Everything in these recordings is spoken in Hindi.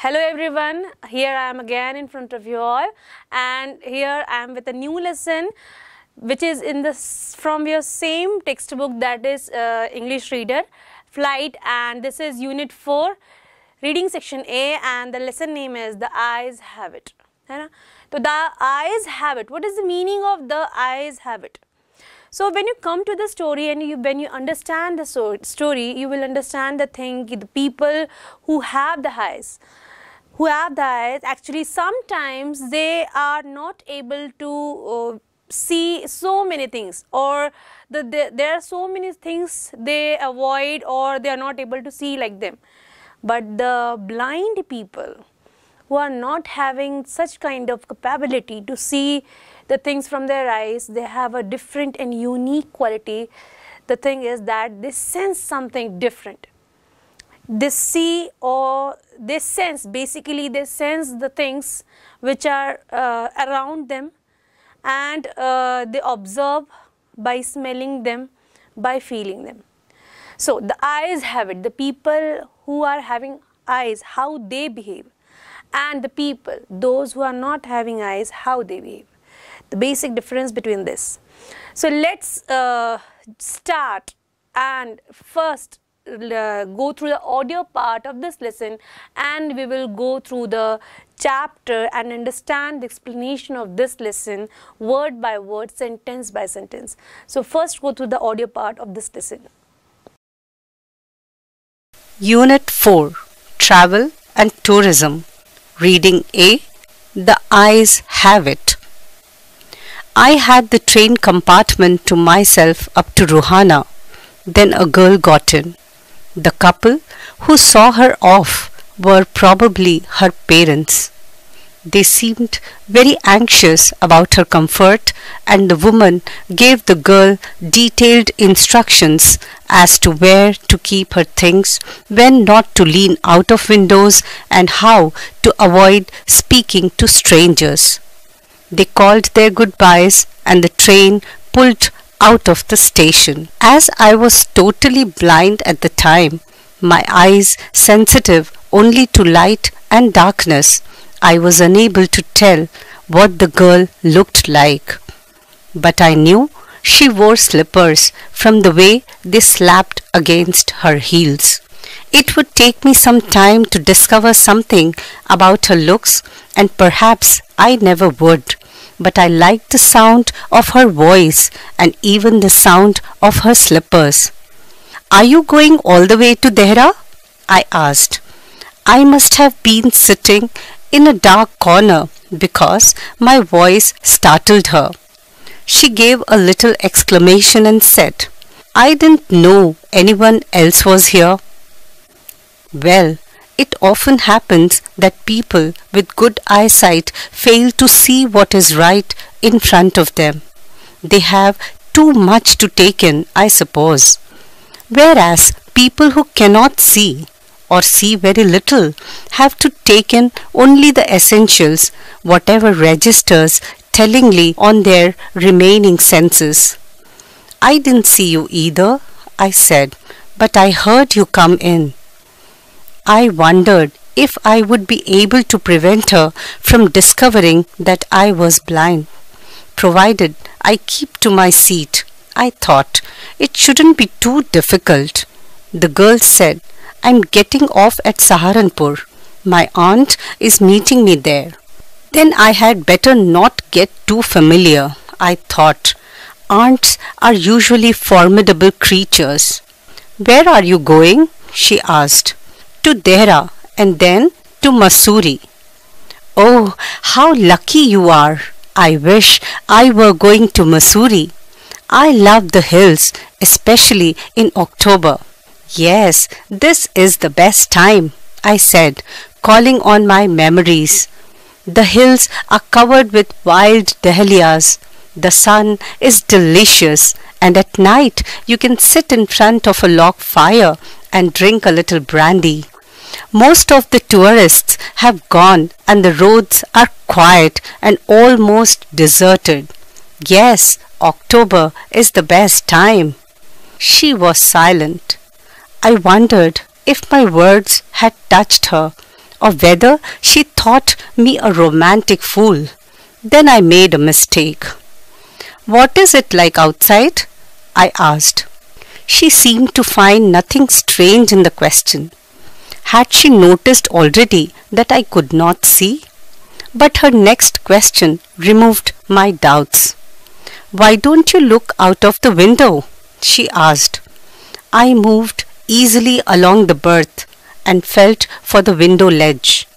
hello everyone here i am again in front of you all and here i am with a new lesson which is in this from your same textbook that is uh, english reader flight and this is unit 4 reading section a and the lesson name is the eyes have it so the eyes have it what is the meaning of the eyes have it so when you come to the story and you, when you understand the story, you will understand the thing, the people who have the eyes who have eyes actually sometimes they are not able to uh, see so many things or the, the, there are so many things they avoid or they are not able to see like them but the blind people who are not having such kind of capability to see the things from their eyes they have a different and unique quality the thing is that they sense something different they see or they sense basically they sense the things which are uh, around them and uh, they observe by smelling them by feeling them so the eyes have it the people who are having eyes how they behave and the people those who are not having eyes how they behave the basic difference between this so let's uh, start and first go through the audio part of this lesson and we will go through the chapter and understand the explanation of this lesson word by word, sentence by sentence. So first go through the audio part of this lesson. Unit 4 Travel and Tourism Reading A The Eyes Have It I had the train compartment to myself up to Ruhana. Then a girl got in. The couple who saw her off were probably her parents. They seemed very anxious about her comfort, and the woman gave the girl detailed instructions as to where to keep her things, when not to lean out of windows, and how to avoid speaking to strangers. They called their goodbyes, and the train pulled out of the station. As I was totally blind at the time, my eyes sensitive only to light and darkness, I was unable to tell what the girl looked like. But I knew she wore slippers from the way they slapped against her heels. It would take me some time to discover something about her looks, and perhaps I never would but I liked the sound of her voice and even the sound of her slippers. Are you going all the way to Dehra? I asked. I must have been sitting in a dark corner because my voice startled her. She gave a little exclamation and said, I didn't know anyone else was here. Well, it often happens that people with good eyesight fail to see what is right in front of them. They have too much to take in, I suppose. Whereas people who cannot see or see very little have to take in only the essentials, whatever registers tellingly on their remaining senses. I didn't see you either, I said, but I heard you come in. I wondered if I would be able to prevent her from discovering that I was blind. Provided I keep to my seat, I thought it shouldn't be too difficult. The girl said, I'm getting off at Saharanpur. My aunt is meeting me there. Then I had better not get too familiar, I thought. Aunts are usually formidable creatures. Where are you going? she asked to Dehra and then to Masuri. Oh, how lucky you are! I wish I were going to Masuri. I love the hills, especially in October. Yes, this is the best time, I said, calling on my memories. The hills are covered with wild dahlias. The sun is delicious and at night you can sit in front of a log fire and drink a little brandy. Most of the tourists have gone and the roads are quiet and almost deserted. Yes, October is the best time. She was silent. I wondered if my words had touched her or whether she thought me a romantic fool. Then I made a mistake. What is it like outside? I asked. She seemed to find nothing strange in the question. Had she noticed already that I could not see? But her next question removed my doubts. Why don't you look out of the window? she asked. I moved easily along the berth and felt for the window ledge.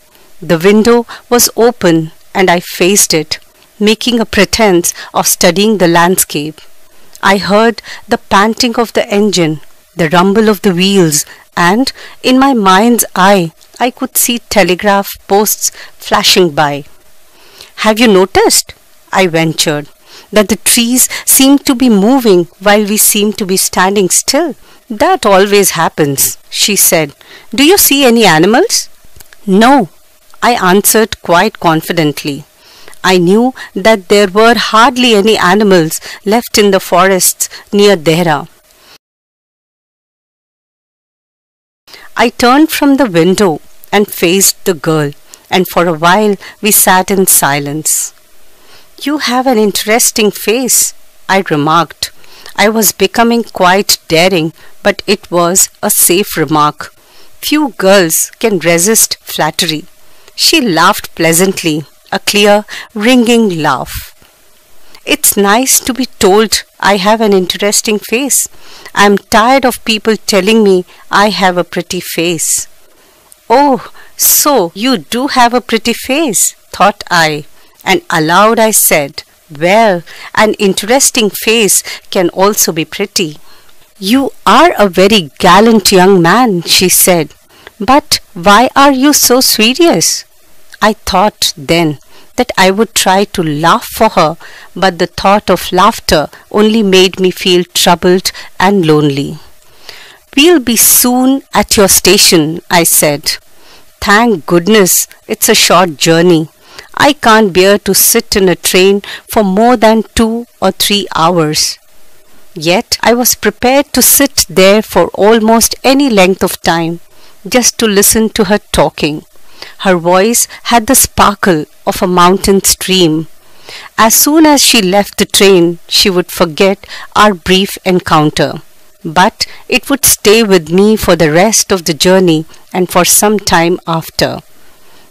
The window was open and I faced it making a pretense of studying the landscape. I heard the panting of the engine, the rumble of the wheels, and in my mind's eye, I could see telegraph posts flashing by. Have you noticed? I ventured that the trees seem to be moving while we seem to be standing still. That always happens, she said. Do you see any animals? No, I answered quite confidently. I knew that there were hardly any animals left in the forests near Dehra. I turned from the window and faced the girl, and for a while we sat in silence. You have an interesting face, I remarked. I was becoming quite daring, but it was a safe remark. Few girls can resist flattery. She laughed pleasantly a clear, ringing laugh. It's nice to be told I have an interesting face. I'm tired of people telling me I have a pretty face. Oh, so you do have a pretty face, thought I, and aloud I said, Well, an interesting face can also be pretty. You are a very gallant young man, she said, but why are you so serious? I thought then that I would try to laugh for her, but the thought of laughter only made me feel troubled and lonely. We'll be soon at your station, I said. Thank goodness, it's a short journey. I can't bear to sit in a train for more than two or three hours. Yet I was prepared to sit there for almost any length of time just to listen to her talking. Her voice had the sparkle of a mountain stream. As soon as she left the train, she would forget our brief encounter. But it would stay with me for the rest of the journey and for some time after.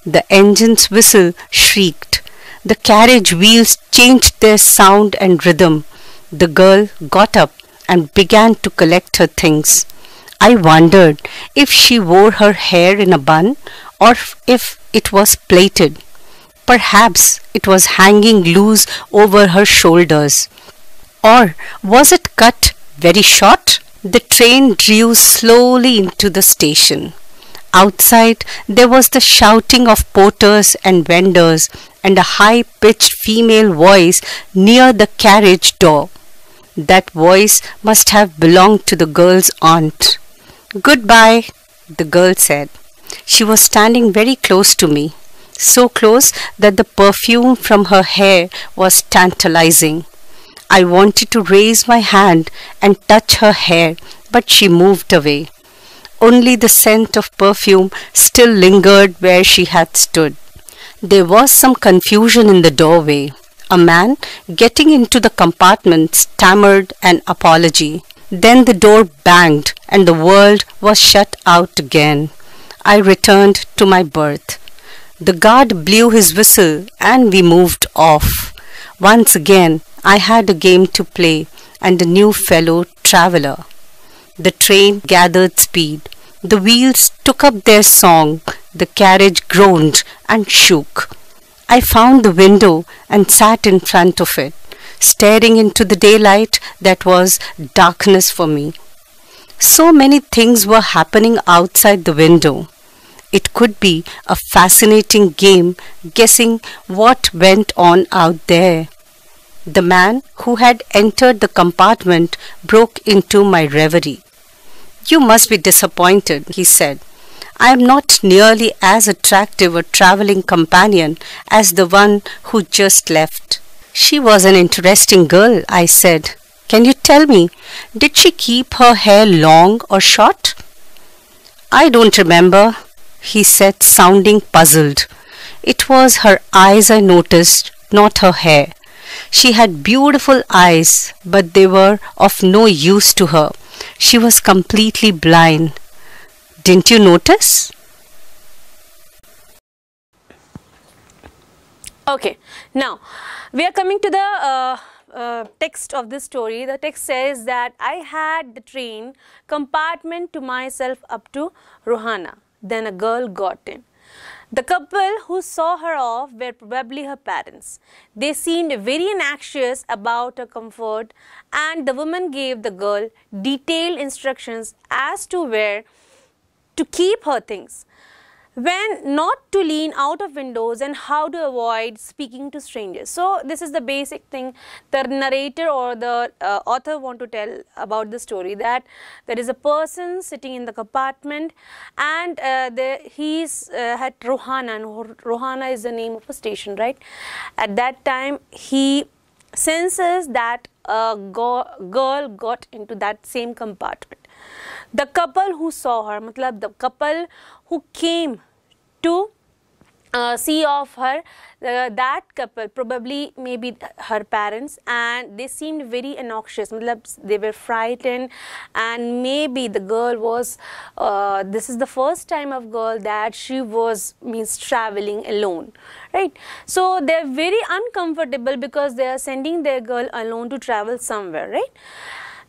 The engine's whistle shrieked. The carriage wheels changed their sound and rhythm. The girl got up and began to collect her things. I wondered if she wore her hair in a bun or if it was plaited. Perhaps it was hanging loose over her shoulders. Or was it cut very short? The train drew slowly into the station. Outside, there was the shouting of porters and vendors and a high pitched female voice near the carriage door. That voice must have belonged to the girl's aunt. Goodbye, the girl said. She was standing very close to me, so close that the perfume from her hair was tantalizing. I wanted to raise my hand and touch her hair, but she moved away. Only the scent of perfume still lingered where she had stood. There was some confusion in the doorway. A man getting into the compartment stammered an apology. Then the door banged and the world was shut out again. I returned to my berth. The guard blew his whistle and we moved off. Once again, I had a game to play and a new fellow traveler. The train gathered speed. The wheels took up their song. The carriage groaned and shook. I found the window and sat in front of it, staring into the daylight that was darkness for me so many things were happening outside the window. It could be a fascinating game guessing what went on out there. The man who had entered the compartment broke into my reverie. You must be disappointed, he said. I am not nearly as attractive a traveling companion as the one who just left. She was an interesting girl, I said. Can you tell me, did she keep her hair long or short? I don't remember, he said, sounding puzzled. It was her eyes I noticed, not her hair. She had beautiful eyes, but they were of no use to her. She was completely blind. Didn't you notice? Okay, now we are coming to the uh uh, text of this story, the text says that I had the train compartment to myself up to Rohana. Then a girl got in. The couple who saw her off were probably her parents. They seemed very anxious about her comfort, and the woman gave the girl detailed instructions as to where to keep her things when not to lean out of windows and how to avoid speaking to strangers. So this is the basic thing the narrator or the uh, author want to tell about the story that there is a person sitting in the compartment and uh, the, he's uh, at Rohana and Rohana is the name of a station right. At that time he senses that a go girl got into that same compartment. The couple who saw her, matlab the couple who came to uh, see of her uh, that couple probably maybe her parents and they seemed very innoxious they were frightened and maybe the girl was uh, this is the first time of girl that she was means traveling alone right so they're very uncomfortable because they are sending their girl alone to travel somewhere right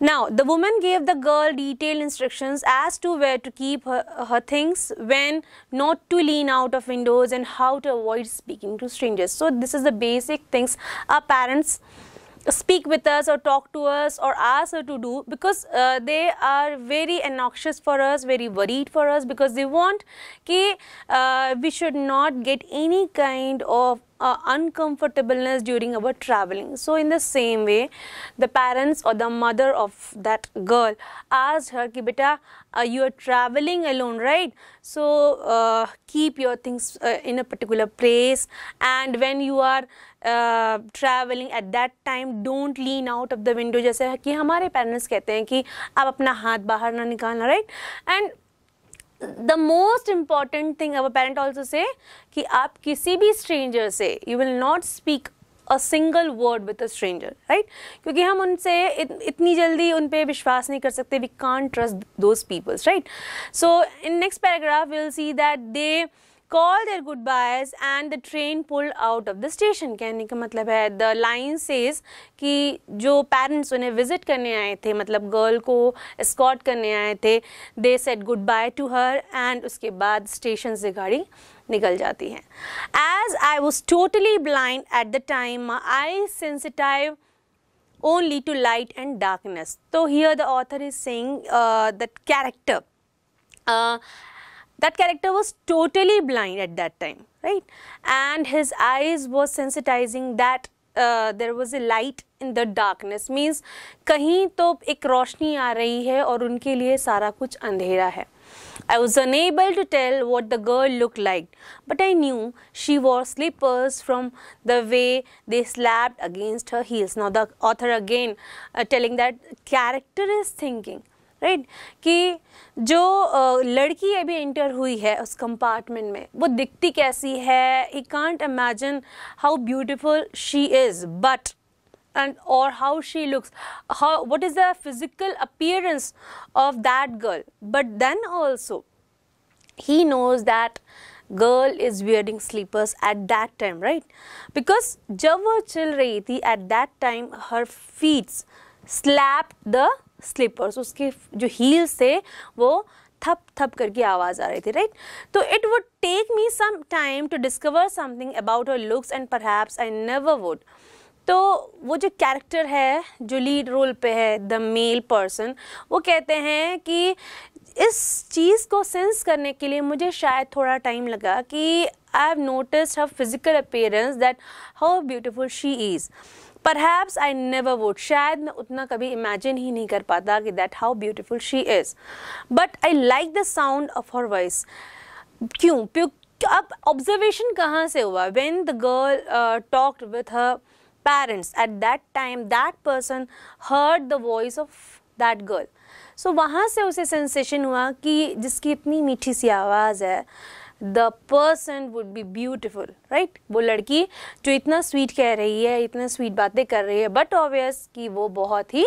now, the woman gave the girl detailed instructions as to where to keep her, her things, when not to lean out of windows, and how to avoid speaking to strangers. So, this is the basic things our parents speak with us or talk to us or ask her to do because uh, they are very obnoxious for us, very worried for us because they want that uh, we should not get any kind of uh, uncomfortableness during our traveling. So in the same way, the parents or the mother of that girl asked her, "Ki beta, uh, you are traveling alone, right? So uh, keep your things uh, in a particular place, and when you are travelling at that time don't lean out of the window जैसे कि हमारे पेरेंट्स कहते हैं कि आप अपना हाथ बाहर ना निकालना right and the most important thing our parent also say कि आप किसी भी स्ट्रेंजर से you will not speak a single word with a stranger right क्योंकि हम उनसे इत, इतनी जल्दी उन पर विश्वास नहीं कर सकते we can't trust those peoples right so in next paragraph will see that they call their goodbyes and the train pull out of the station कहने का मतलब है द लाइन सेज कि जो पेरेंट्स उन्हें विजिट करने आए थे मतलब गर्ल को स्कॉट करने आए थे they said goodbye to her and उसके बाद स्टेशन से गाड़ी निकल जाती है as I was totally blind at the time I sensitive only to light and darkness so तो here the author is saying uh, that character uh, That character was totally blind at that time, right? And his eyes was sensitizing that uh, there was a light in the darkness means कहीं तो एक रोशनी आ रही है और उनके लिए सारा कुछ अंधेरा है I was unable to tell what the girl looked like, but I knew she wore slippers from the way they slapped against her heels. Now, the author again uh, telling that character is thinking right कि जो लड़की अभी इंटर हुई है उस कंपार्टमेंट में वो दिखती कैसी है I can't imagine how beautiful she is but and और how she looks how what is the physical appearance of that girl but then also he knows that girl is wearing slippers at that time right because जब वो चल रही थी at that time her feets slap the slippers उसके जो हील्स थे वो थप थप करके आवाज़ आ रही थी राइट तो it would take me some time to discover something about her looks and perhaps I never would तो वो जो कैरेक्टर है जो लीड रोल पे है द मेल पर्सन वो कहते हैं कि इस चीज़ को सेंस करने के लिए मुझे शायद थोड़ा टाइम लगा कि I have notice her physical appearance that how beautiful she is perhaps I never would शायद मैं उतना कभी इमेजिन ही नहीं कर पाता कि that how beautiful she is but I like the sound of her voice क्यों अब ऑब्जर्वेशन कहाँ से हुआ when the girl talked with her parents at that time that person heard the voice of that girl so वहाँ से उसे सेंसेशन हुआ कि जिसकी इतनी मीठी सी आवाज़ है the person would be beautiful right वो लड़की जो इतना स्वीट कह रही है इतना स्वीट बातें कर रही है बट ऑब्वियस कि वो बहुत ही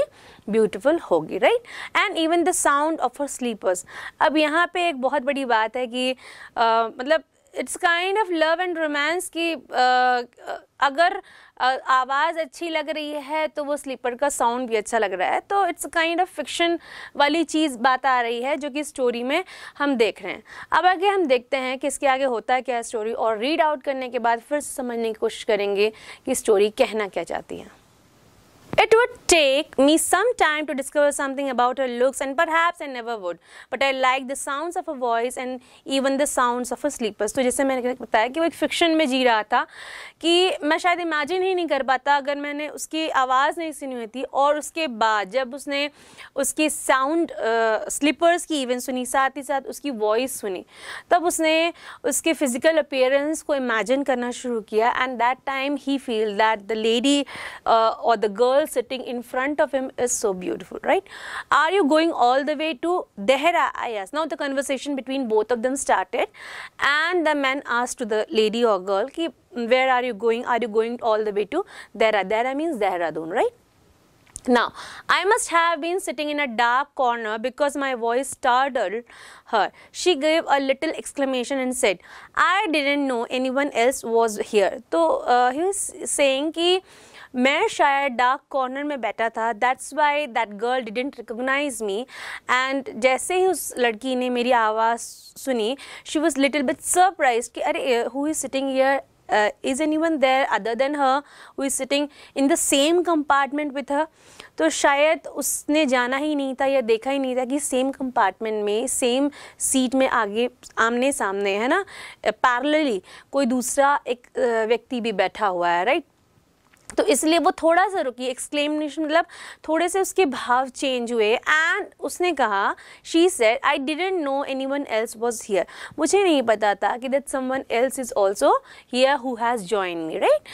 ब्यूटिफुल होगी right and even the sound of her slippers अब यहाँ पे एक बहुत बड़ी बात है कि uh, मतलब it's kind of love and romance कि अगर आवाज़ अच्छी लग रही है तो वो स्लीपर का साउंड भी अच्छा लग रहा है तो इट्स काइंड ऑफ फिक्शन वाली चीज़ बात आ रही है जो कि स्टोरी में हम देख रहे हैं अब आगे हम देखते हैं कि इसके आगे होता है क्या है स्टोरी और रीड आउट करने के बाद फिर समझने की कोशिश करेंगे कि स्टोरी कहना क्या चाहती है It would take me some time to discover something about her looks and perhaps I never would. But I like the sounds of her voice and even the sounds of her sleepers. तो जैसे मैंने बताया कि वो एक फिक्शन में जी रहा था कि मैं शायद इमेजिन ही नहीं कर पाता अगर मैंने उसकी आवाज़ नहीं सुनी हुई थी और उसके बाद जब उसने उसकी साउंड स्लीपर्स की इवन सुनी साथ ही साथ उसकी वॉइस सुनी तब उसने उसके फिज़िकल अपियरेंस को इमेजिन करना शुरू किया and that time he feel that the lady और the girl people sitting in front of him is so beautiful, right? Are you going all the way to Dehra? I ah, asked. Now the conversation between both of them started and the man asked to the lady or girl, Ki, where are you going? Are you going all the way to Dehra? Dehra means Dehradun, right? Now, I must have been sitting in a dark corner because my voice startled her. She gave a little exclamation and said, I didn't know anyone else was here. So, uh, he was saying that मैं शायद डार्क कॉर्नर में बैठा था that's why that girl didn't recognise me and जैसे ही उस लड़की ने मेरी आवाज़ सुनी she was little bit surprise कि अरे who is sitting here uh, is anyone there other than her who is sitting in the same compartment with her तो शायद उसने जाना ही नहीं था या देखा ही नहीं था कि सेम कंपार्टमेंट में सेम सीट में आगे आमने सामने है ना पैरलली uh, कोई दूसरा एक uh, व्यक्ति भी बैठा हुआ है राइट तो इसलिए वो थोड़ा सा रुकी एक्सक्लेमेशन मतलब थोड़े से उसके भाव चेंज हुए एंड उसने कहा she said I didn't know anyone else was here मुझे नहीं पता था कि that someone else is also here who has join me right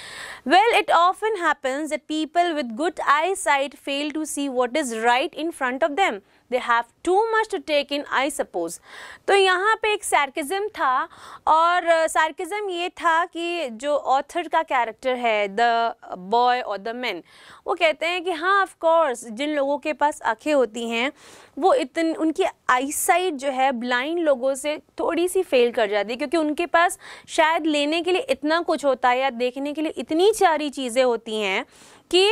well it often happens that people with good eyesight fail to see what is right in front of them they have too much to take in I suppose तो यहाँ पे एक सार्किज्म था और सार्किज्म uh, ये था कि जो ऑथर का कैरेक्टर है द बॉय और द मैन वो कहते हैं कि हाँ ऑफकोर्स जिन लोगों के पास आँखें होती हैं वो इतनी उनकी आईसाइट जो है ब्लाइंड लोगों से थोड़ी सी फेल कर जाती है क्योंकि उनके पास शायद लेने के लिए इतना कुछ होता है या देखने के लिए इतनी सारी चीज़ें होती हैं कि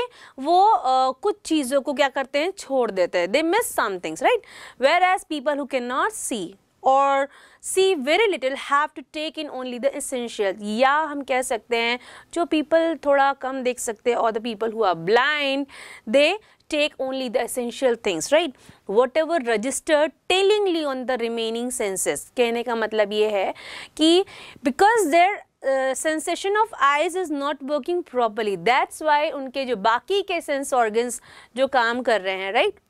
वो uh, कुछ चीज़ों को क्या करते हैं छोड़ देते हैं they miss some things right whereas people who can not see और see very little have to take in only the essential या हम कह सकते हैं जो पीपल थोड़ा कम देख सकते हैं और the people who are blind they only the essential things right whatever register tellingly on the remaining senses कहने का मतलब ये है कि because their sensation of eyes is not working properly that's why उनके जो बाकी के सेंस ऑर्गन्स जो काम कर रहे हैं राइट right?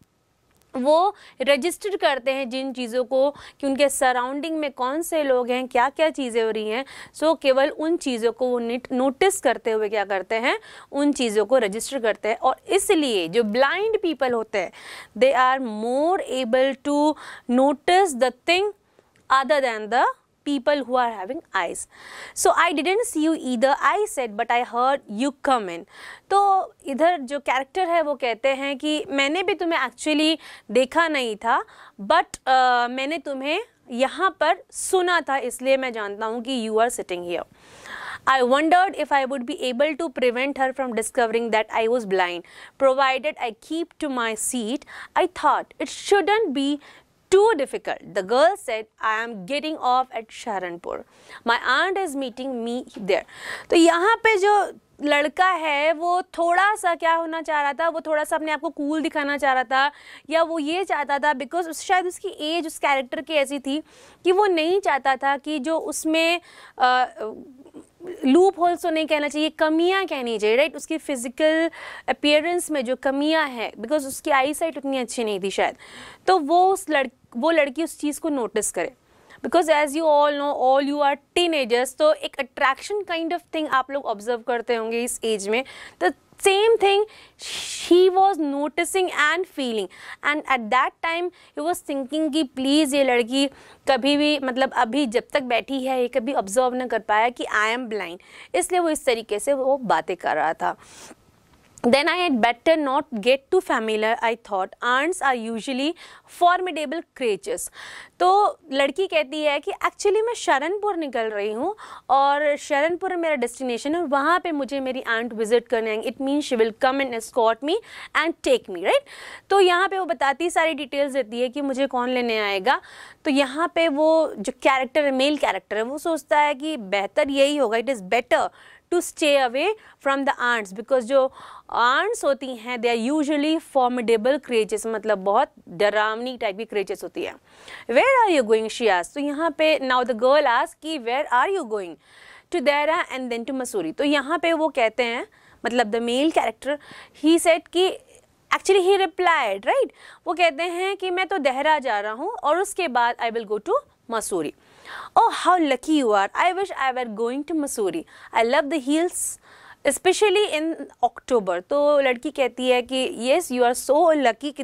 वो रजिस्टर करते हैं जिन चीज़ों को कि उनके सराउंडिंग में कौन से लोग हैं क्या क्या चीज़ें हो रही हैं सो so, केवल उन चीज़ों को वो नोटिस करते हुए क्या करते हैं उन चीज़ों को रजिस्टर करते हैं और इसलिए जो ब्लाइंड पीपल होते हैं they are more able to notice the thing other than the people who are having eyes. So I didn't see you either. I said, but I heard you come in. तो इधर जो character है वो कहते हैं कि मैंने भी तुम्हें actually देखा नहीं था but uh, मैंने तुम्हें यहाँ पर सुना था इसलिए मैं जानता हूँ कि you are sitting here. I wondered if I would be able to prevent her from discovering that I was blind. Provided I keep to my seat, I thought it shouldn't be too difficult. The girl said, I am getting off at Sharanpur. My aunt is meeting me there. तो यहाँ pe जो लड़का है वो थोड़ा सा क्या होना चाह रहा था वो थोड़ा सा अपने आप को कूल दिखाना चाह रहा था या वो ये चाहता था बिकॉज उस शायद उसकी एज उस कैरेक्टर की ऐसी थी कि वो नहीं चाहता था कि जो उसमें लूप होल्स तो नहीं कहना चाहिए कमियाँ कहनी चाहिए राइट उसकी फिजिकल अपियरेंस में जो कमियाँ हैं बिकॉज उसकी आई साइट उतनी अच्छी नहीं थी शायद तो वो उस लड़ वो लड़की उस चीज़ को नोटिस करे because as you all know all you are teen तो एक अट्रैक्शन काइंड ऑफ थिंग आप लोग ऑब्जर्व करते होंगे इस एज में तो same thing she was noticing and feeling and at that time he was thinking ki please ye ladki kabhi bhi matlab abhi jab tak baithi hai ye kabhi observe na kar paya ki i am blind isliye wo is tarike se wo baatein kar raha tha Then I had better not get too familiar, I thought. Ants are usually formidable creatures. तो लड़की कहती है कि एक्चुअली मैं शरणपुर निकल रही हूँ और शरणपुर मेरा डेस्टिनेशन है और वहाँ पे मुझे मेरी आंट विजिट करने आएंगे it mean she will come and escort me and take me right तो यहाँ पे वो बताती सारी डिटेल्स देती है कि मुझे कौन लेने आएगा तो यहाँ पे वो जो कैरेक्टर है मेल कैरेक्टर है वो सोचता है कि बेहतर यही होगा it is better to stay away from the aunts because जो आंट्स होती हैं they are usually formidable creatures मतलब बहुत डरावनी टाइप की क्रेचेस होती है where are you going she तो यहाँ पे नाउ द गर्ल आज की where are you going to Dehra and then to Mussoorie तो यहाँ पे वो कहते हैं मतलब the male character he said कि एक्चुअली ही रिप्लाइड राइट वो कहते हैं कि मैं तो देहरा जा रहा हूँ और उसके बाद I will go to Mussoorie Oh, how lucky you are. I wish I were going to Masuri. I love the hills, especially in October. So, ladki kehti hai ki, yes, you are so lucky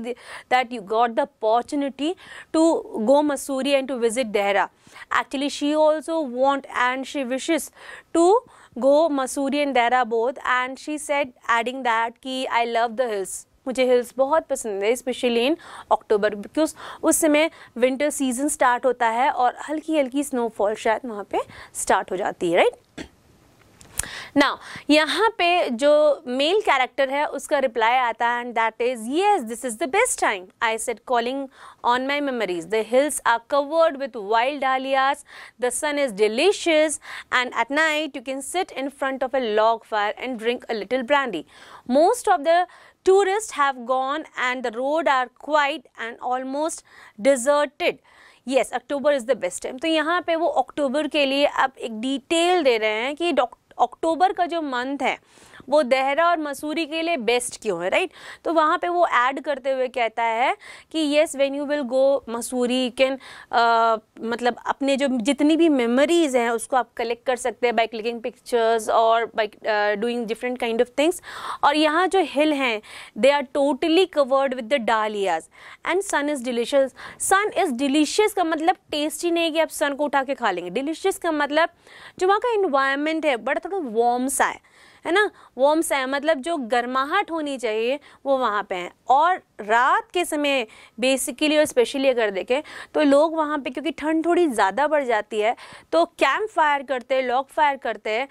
that you got the opportunity to go Masuri and to visit Dehra. Actually, she also want and she wishes to go Masuri and Dehra both. And she said, adding that, ki, I love the hills. मुझे हिल्स बहुत पसंद है स्पेशली इन अक्टूबर बिकॉज उस समय विंटर सीजन स्टार्ट होता है और हल्की हल्की स्नोफॉल शायद वहाँ पे स्टार्ट हो जाती है राइट ना यहाँ पे जो मेल कैरेक्टर है उसका रिप्लाई आता है and that is yes this is the best time I said calling on my memories the hills are covered with wild dahlias the sun is delicious and at night you can sit in front of a log fire and drink a little brandy most of the tourist have gone and the road are quiet and almost deserted yes October is the best time तो यहाँ पे वो अक्टूबर के लिए आप एक डिटेल दे रहे हैं कि अक्टूबर का जो मंथ है वो देहरा और मसूरी के लिए बेस्ट क्यों है राइट तो वहाँ पे वो ऐड करते हुए कहता है कि yes when you will go Mussoorie you can मतलब अपने जो जितनी भी मेमोरीज हैं उसको आप कलेक्ट कर सकते हैं बाई क्लिकिंग पिक्चर्स और by doing different kind of things और यहाँ जो हिल हैं they are totally covered with the dahlias and sun is delicious sun is delicious का मतलब टेस्टी नहीं कि आप सन को उठा के खा लेंगे डिलीशियस का मतलब जो वहाँ का इन्वायरमेंट है बड़ा थोड़ा वार्म सा है है ना वॉम्स है मतलब जो गर्माहट होनी चाहिए वो वहाँ पे है और रात के समय बेसिकली और स्पेशली अगर देखें तो लोग वहाँ पे क्योंकि ठंड थोड़ी ज़्यादा बढ़ जाती है तो कैंप फायर करते हैं लॉक फायर करते हैं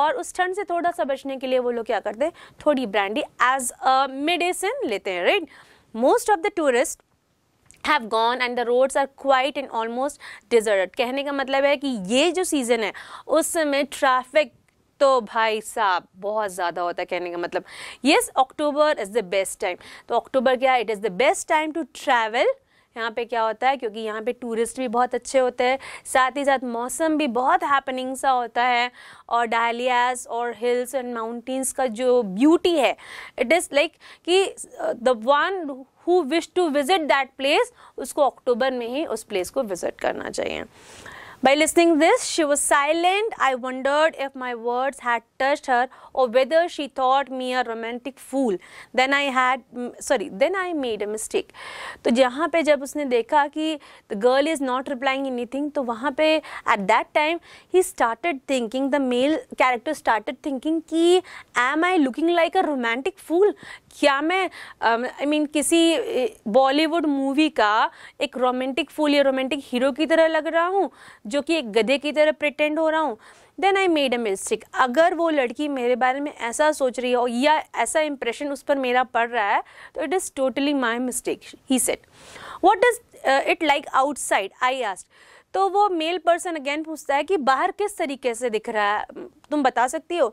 और उस ठंड से थोड़ा सा बचने के लिए वो लोग क्या करते हैं थोड़ी ब्रांडी एज अ मेडिसिन लेते हैं right most of the tourist have gone and the roads are quiet and almost desert कहने का मतलब है कि ये जो सीज़न है उस समय ट्रैफिक तो भाई साहब बहुत ज़्यादा होता है कहने का मतलब yes October is the best time तो अक्टूबर क्या है it is the best time to travel यहाँ पे क्या होता है क्योंकि यहाँ पे टूरिस्ट भी बहुत अच्छे होते हैं साथ ही साथ मौसम भी बहुत हैपनिंग सा होता है और डालियाज और हिल्स एंड माउंटेन्स का जो ब्यूटी है इट इज़ लाइक कि the one who wish to visit that place उसको अक्टूबर में ही उस प्लेस को विज़िट करना चाहिए By listening this, she was silent. I wondered if my words had touched her or whether she thought me a romantic fool. Then I had, sorry, then I made a mistake. तो जहाँ पे जब उसने देखा कि the girl is not replying anything, तो वहाँ पे at that time he started thinking, the male character started thinking कि am I looking like a romantic fool? क्या मैं I mean किसी Bollywood movie का एक romantic fool या romantic hero की तरह लग रहा हूँ जो कि एक गधे की तरह प्रिटेंड हो रहा हूँ then I made a mistake अगर वो लड़की मेरे बारे में ऐसा सोच रही हो या ऐसा इंप्रेशन उस पर मेरा पड़ रहा है तो it is totally my mistake he said what is it like outside I asked तो वो मेल पर्सन अगेन पूछता है कि बाहर किस तरीके से दिख रहा है तुम बता सकती हो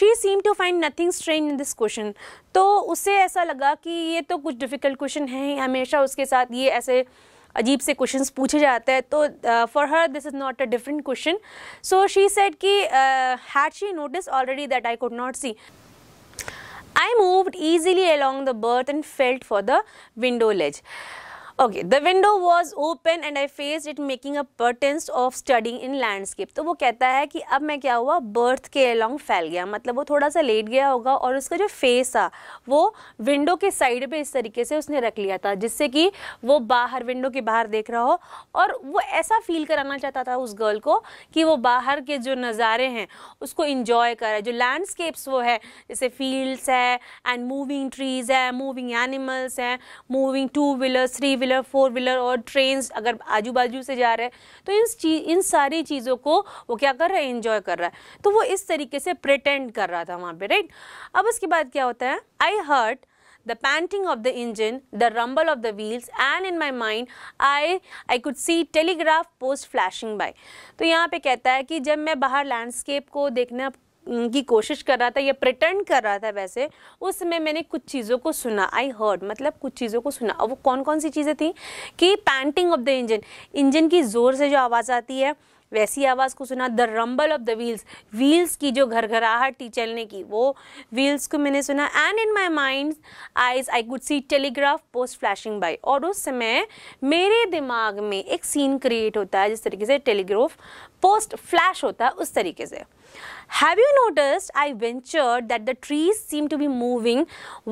she seem to find nothing strange in this question तो उसे ऐसा लगा कि ये तो कुछ डिफ़िकल्ट क्वेश्चन है हमेशा उसके साथ ये ऐसे अजीब से क्वेश्चन पूछे जाते हैं तो for her this is not a different question so she said कि had she notice already that I could not see I moved easily along the berth and felt for the window ledge okay the window was open and I face it making a pretence of studying in landscape तो वो कहता है कि अब मैं क्या हुआ बर्थ के अलॉन्ग फैल गया मतलब वो थोड़ा सा लेट गया होगा और उसका जो फेस था वो विंडो के साइड पे इस तरीके से उसने रख लिया था जिससे कि वो बाहर विंडो के बाहर देख रहा हो और वो ऐसा फील कराना चाहता था उस गर्ल को कि वो बाहर के जो नज़ारे हैं उसको इंजॉय करे जो लैंडस्केप्स वो है जैसे फील्ड्स है एंड मूविंग ट्रीज़ है मूविंग एनिमल्स हैं moving two wheelers three wheeler wheeler four wheeler और ट्रेन अगर आजू बाजू से जा रहे हैं तो इन चीज इन सारी चीज़ों को वो क्या कर रहा है इन्जॉय कर रहा है तो वो इस तरीके से प्रटेंड कर रहा था वहाँ पर राइट अब उसके बाद क्या होता है I heard the panting of the engine the rumble of the wheels and in my mind I I could see telegraph post flashing by. तो यहाँ पे कहता है कि जब मैं बाहर लैंडस्केप को देखना की कोशिश कर रहा था या प्रिटेंड कर रहा था वैसे उस समय मैंने कुछ चीज़ों को सुना आई हर्ड मतलब कुछ चीज़ों को सुना वो कौन कौन सी चीज़ें थी कि panting of the engine engine की ज़ोर से जो आवाज़ आती है वैसी आवाज़ को सुना the rumble of the wheels wheels की जो घर घर थी चलने की वो व्हील्स को मैंने सुना and in my mind eyes I could see telegraph post flashing by और उस समय मेरे दिमाग में एक सीन क्रिएट होता है जिस तरीके से टेलीग्राफ पोस्ट फ्लैश होता है उस तरीके से have you notice I venture that the trees seem to be moving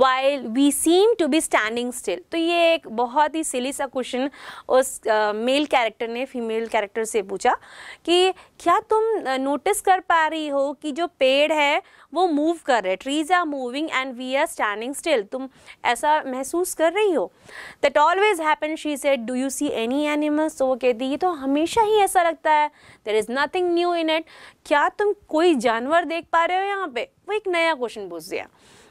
while we seem to be standing still तो ये एक बहुत ही सिली सा क्वेश्चन उस मेल uh, कैरेक्टर ने फीमेल कैरेक्टर से पूछा कि क्या तुम नोटिस कर पा रही हो कि जो पेड़ है वो मूव कर रहे trees are moving and we are standing still तुम ऐसा महसूस कर रही हो that always happen she said do you see any animals तो वो कहती है तो हमेशा ही ऐसा लगता है there is nothing new in it क्या तुम कोई जानवर देख पा रहे हो यहाँ पे वो एक नया क्वेश्चन पूछ दिया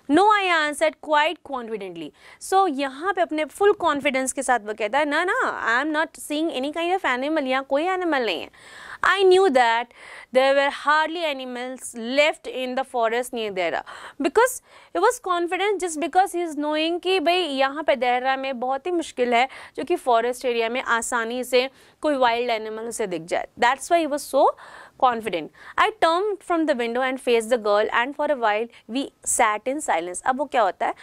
no I answer quite confidently so यहाँ पे अपने फुल कॉन्फिडेंस के साथ वो कहता है ना ना I am not seeing any kind of animal यहाँ कोई एनिमल नहीं है I knew that there were hardly animals left in the forest near Dehra because it was confident just because he is knowing कि भाई यहाँ पे दहरा में बहुत ही मुश्किल है जो कि फॉरेस्ट एरिया में आसानी से कोई वाइल्ड एनिमल उसे दिख जाए why he was so confident. I turned from the window and faced the girl and for a while we sat in silence. अब वो क्या होता है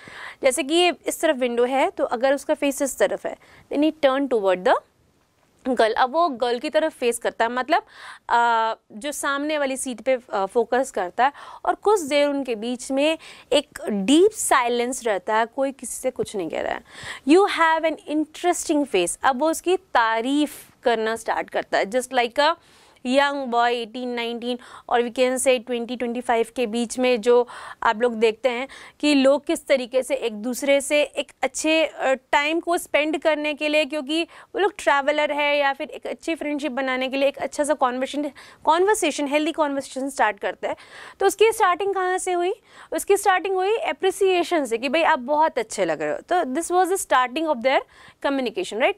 जैसे कि ये इस तरफ window है तो अगर उसका face इस तरफ है then he turned toward the girl अब वो गर्ल की तरफ फेस करता है मतलब आ, जो सामने वाली सीट पे फोकस करता है और कुछ देर उनके बीच में एक डीप साइलेंस रहता है कोई किसी से कुछ नहीं कह रहा है you have an interesting face अब वो उसकी तारीफ करना स्टार्ट करता है just like a young boy 18 19 और वी कैन से 20 25 के बीच में जो आप लोग देखते हैं कि लोग किस तरीके से एक दूसरे से एक अच्छे टाइम को स्पेंड करने के लिए क्योंकि वो लोग ट्रैवलर है या फिर एक अच्छी फ्रेंडशिप बनाने के लिए एक अच्छा सा conversation conversation healthy conversation start करते हैं तो उसकी स्टार्टिंग कहाँ से हुई उसकी स्टार्टिंग हुई अप्रिसिएशन से कि भाई आप बहुत अच्छे लग रहे हो तो this was the starting of their communication right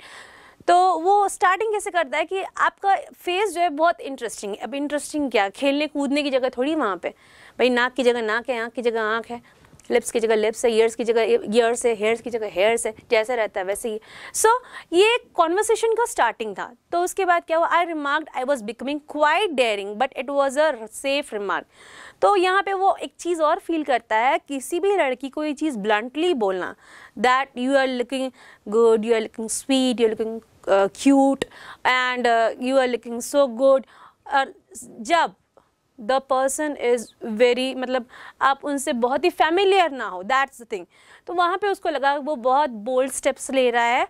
तो वो स्टार्टिंग कैसे करता है कि आपका फेस जो है बहुत इंटरेस्टिंग है अब इंटरेस्टिंग क्या खेलने कूदने की जगह थोड़ी वहाँ पे भाई नाक की जगह नाक है आँख की जगह आँख है लिप्स की जगह लिप्स है ईयर्स की जगह ईयर्स e-, है हेयर्स की जगह हेयर्स है जैसा रहता है वैसे ही सो so, ये कॉन्वर्सेशन का स्टार्टिंग था तो उसके बाद क्या हुआ I remark I was becoming quite daring but it was a safe remark तो यहाँ पे वो एक चीज़ और फील करता है किसी भी लड़की को ये चीज़ ब्लंटली बोलना that you are looking good you are looking sweet you are looking cute and you are looking so good और जब द पर्सन इज़ वेरी मतलब आप उनसे बहुत ही फैमिलियर ना हो दैट्स द थिंग तो वहाँ पे उसको लगा वो बहुत बोल्ड स्टेप्स ले रहा है